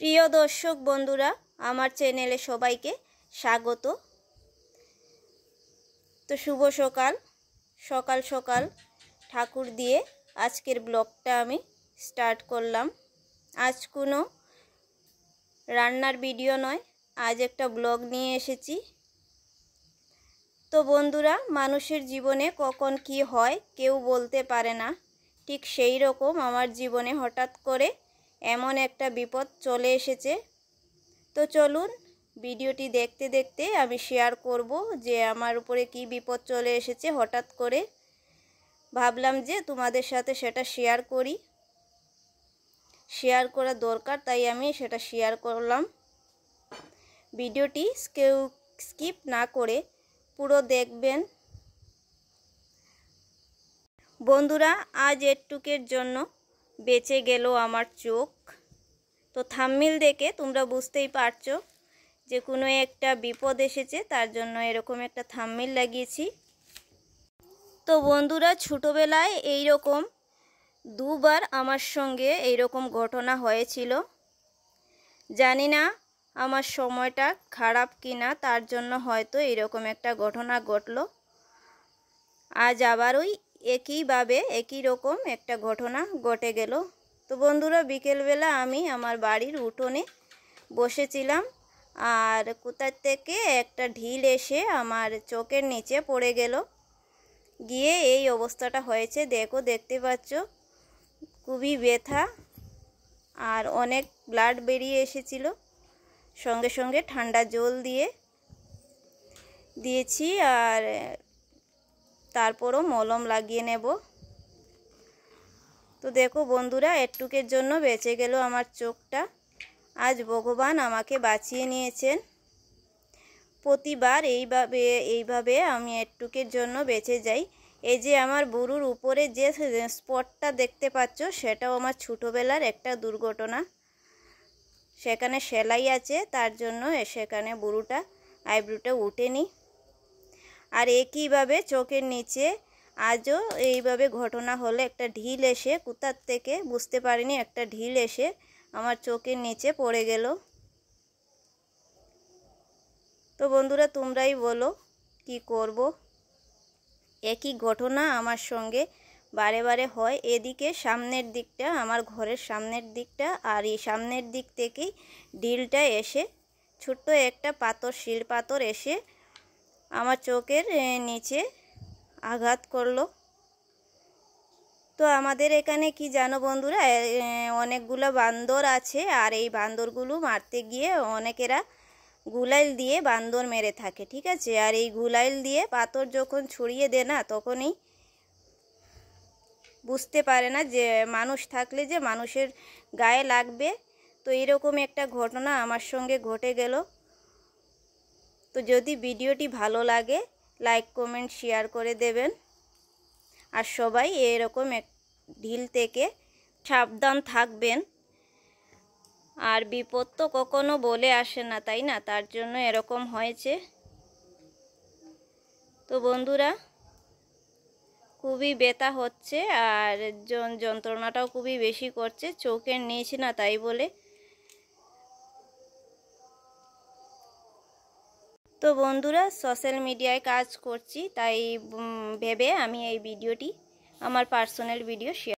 প্রিয় দর্শক বন্ধুরা আমার চ্যানেলে সবাইকে স্বাগত তো শুভ সকাল সকাল সকাল ঠাকুর দিয়ে আজকের ব্লগটা আমি স্টার্ট করলাম আজ কোনো রান্নার ভিডিও নয় আজ একটা ব্লগ নিয়ে এসেছি তো বন্ধুরা মানুষের জীবনে কখন কি হয় কেউ বলতে পারে না ঠিক সেই রকম আমার জীবনে হঠাৎ করে এমন একটা বিপদ চলে এসেছে তো চলুন ভিডিওটি দেখতে দেখতে আমি শেয়ার করব যে আমার উপরে কি বিপদ চলে এসেছে হঠাৎ করে ভাবলাম যে তোমাদের সাথে সেটা শেয়ার করি শেয়ার করা দরকার তাই আমি সেটা শেয়ার করলাম ভিডিওটি কেউ স্কিপ না করে পুরো দেখবেন বন্ধুরা আজ এটুকের জন্য বেঁচে গেল আমার চোখ তো থাম্মিল দেখে তোমরা বুঝতেই পারছো যে কোনো একটা বিপদ এসেছে তার জন্য এরকম একটা থাম্মিল লাগিয়েছি তো বন্ধুরা ছোটোবেলায় এই রকম দুবার আমার সঙ্গে এই রকম ঘটনা হয়েছিল জানি না আমার সময়টা খারাপ কিনা তার জন্য হয়তো এরকম একটা ঘটনা ঘটল আজ আবার ওই একইভাবে একই রকম একটা ঘটনা ঘটে গেল তো বন্ধুরা বিকেলবেলা আমি আমার বাড়ির উঠোনে বসেছিলাম আর কোথার থেকে একটা ঢিল এসে আমার চোখের নিচে পড়ে গেল গিয়ে এই অবস্থাটা হয়েছে দেখো দেখতে পাচ্ছ খুবই ব্যথা আর অনেক ব্লাড বেরিয়ে এসেছিল সঙ্গে সঙ্গে ঠান্ডা জল দিয়ে দিয়েছি আর তারপরও মলম লাগিয়ে নেব তো দেখো বন্ধুরা এটুকের জন্য বেঁচে গেল আমার চোখটা আজ ভগবান আমাকে বাঁচিয়ে নিয়েছেন প্রতিবার এইভাবে এইভাবে আমি এটুকের জন্য বেঁচে যাই এই যে আমার বুরুর উপরে যে স্পটটা দেখতে পাচ্ছ সেটাও আমার ছোটোবেলার একটা দুর্ঘটনা সেখানে সেলাই আছে তার জন্য সেখানে বুরুটা আইব্রুটা উঠেনি আর একইভাবে চোখের নিচে আজও এইভাবে ঘটনা হলে একটা ঢিল এসে কোথার থেকে বুঝতে পারিনি একটা ঢিল এসে আমার চোখের নিচে পড়ে গেল তো বন্ধুরা তোমরাই বলো কি করব একই ঘটনা আমার সঙ্গে বারে বারে হয় এদিকে সামনের দিকটা আমার ঘরের সামনের দিকটা আর এই সামনের দিক থেকেই ঢিলটা এসে ছোট্ট একটা পাথর শিল পাথর এসে আমার চোখের নিচে আঘাত করলো তো আমাদের এখানে কি জানো বন্ধুরা অনেকগুলো বান্দর আছে আর এই বান্দরগুলো মারতে গিয়ে অনেকেরা গুলাইল দিয়ে বান্দর মেরে থাকে ঠিক আছে আর এই গুলাইল দিয়ে পাথর যখন ছড়িয়ে দেয় না তখনই বুঝতে পারে না যে মানুষ থাকলে যে মানুষের গায়ে লাগবে তো এরকম একটা ঘটনা আমার সঙ্গে ঘটে গেল তো যদি ভিডিওটি ভালো লাগে লাইক কমেন্ট শেয়ার করে দেবেন আর সবাই এরকম এক ঢিল থেকে সাবধান থাকবেন আর বিপদ তো কখনো বলে আসে না তাই না তার জন্য এরকম হয়েছে তো বন্ধুরা খুবই বেতা হচ্ছে আর যন্ত্রণাটাও খুবই বেশি করছে চোখের নিয়েছি না তাই বলে তো বন্ধুরা সোশ্যাল মিডিয়ায় কাজ করছি তাই ভেবে আমি এই ভিডিওটি আমার পার্সোনাল ভিডিও শেয়ার